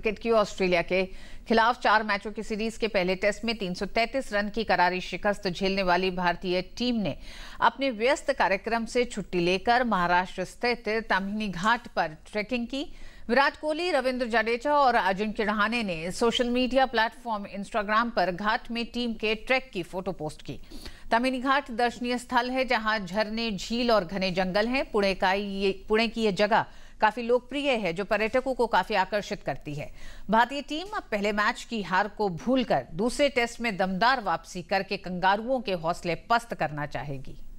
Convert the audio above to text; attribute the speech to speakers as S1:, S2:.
S1: wicket की Australia के खिलाफ चार मैचों की सीरीज के पहले टेस्ट में 333 रन की करारी शिकस्त झेलने वाली भारतीय टीम ने अपने व्यस्त कार्यक्रम से छुट्टी लेकर महाराष्ट्र स्थित तमिनी घाट पर ट्रेकिंग की विराट कोहली रविंद्र जडेजा और अजिंक्य रहाणे ने सोशल मीडिया प्लेटफॉर्म इंस्टाग्राम पर घाट में टीम के ट्रैक की फोटो पोस्ट की तमिनी घाट दर्शनीय स्थल है जहां झरने झील और घने जंगल हैं पुणे का ये पुणे की ये जगह काफी लोकप्रिय है जो पर्यटकों को काफी आकर्षित करती है भारतीय टीम अब पहले मैच की हार को भूलकर दूसरे टेस्ट में दमदार वापसी करके कंगारुओं के हौसले पस्त करना चाहेगी